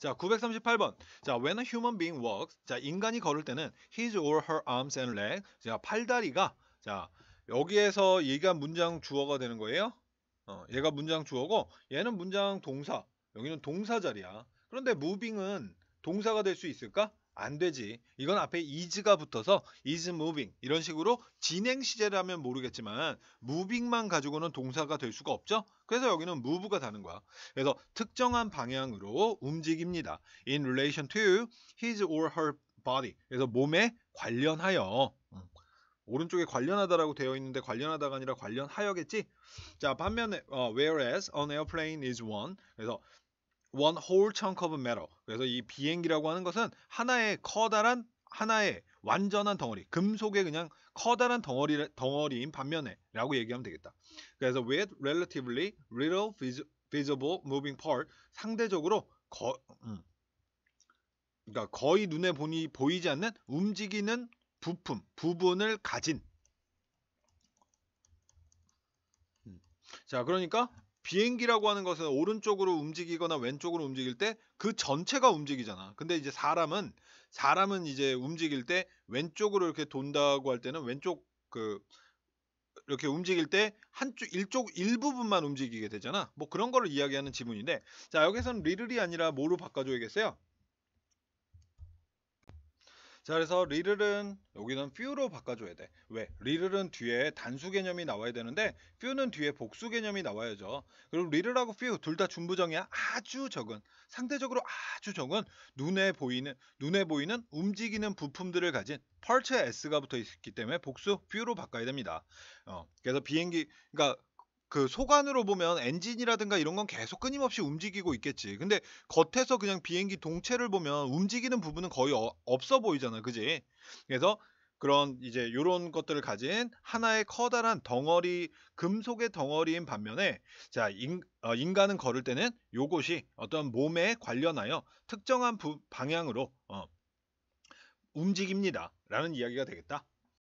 자, 938번. 자, when a human being walks. 자, 인간이 걸을 때는 his or her arms and legs. 자, 팔다리가 자, 여기에서 얘가 문장 주어가 되는 거예요. 어, 얘가 문장 주어고 얘는 문장 동사. 여기는 동사 자리야. 그런데 moving은 동사가 될 수 있을까? 안 되지. 이건 앞에 is가 붙어서 is moving 이런 식으로 진행 시제라면 모르겠지만 moving만 가지고는 동사가 될 수가 없죠. 그래서 여기는 move가 다는 거야. 그래서 특정한 방향으로 움직입니다. in relation to his or her body. 그래서 몸에 관련하여 음. 오른쪽에 관련하다라고 되어 있는데 관련하다가 아니라 관련하여겠지? 자 반면에 어, whereas an airplane is one 그래서 one whole chunk of metal. 그래서 이 비행기라고 하는 것은 하나의 커다란 하나의 완전한 덩어리, 금속의 그냥 커다란 덩어리 덩어리인 반면에라고 얘기하면 되겠다. 그래서 with relatively little visible moving part 상대적으로 거, 음, 그러니까 거의 눈에 보니 보이지 않는 움직이는 부품, 부분을 가진 음. 자, 그러니까 비행기라고 하는 것은 오른쪽으로 움직이거나 왼쪽으로 움직일 때 그 전체가 움직이잖아. 근데 이제 사람은 사람은 이제 움직일 때 왼쪽으로 이렇게 돈다고 할 때는 왼쪽 그 이렇게 움직일 때 한쪽 일쪽 일부분만 움직이게 되잖아. 뭐 그런 거를 이야기하는 지문인데 자 여기서는 리를이 아니라 뭐로 바꿔줘야겠어요? 자 그래서 리를은 여기는 few로 바꿔줘야 돼. 왜? 리를은 뒤에 단수 개념이 나와야 되는데 few는 뒤에 복수 개념이 나와야죠. 그리고 리를하고 few 둘다준부정이야 아주 적은 상대적으로 아주 적은 눈에 보이는 눈에 보이는 움직이는 부품들을 가진 펄츠에 s가 붙어 있기 때문에 복수 few로 바꿔야 됩니다. 어, 그래서 비행기 그러니까 그 소관으로 보면 엔진이라든가 이런 건 계속 끊임없이 움직이고 있겠지. 근데 겉에서 그냥 비행기 동체를 보면 움직이는 부분은 거의 어, 없어 보이잖아. 그지? 그래서 그런 이제 요런 것들을 가진 하나의 커다란 덩어리 금속의 덩어리인 반면에 자 인, 어, 간은 걸을 때는 요것이 어떤 몸에 관련하여 특정한 부, 방향으로 어, 움직입니다라는 이야기가 되겠다.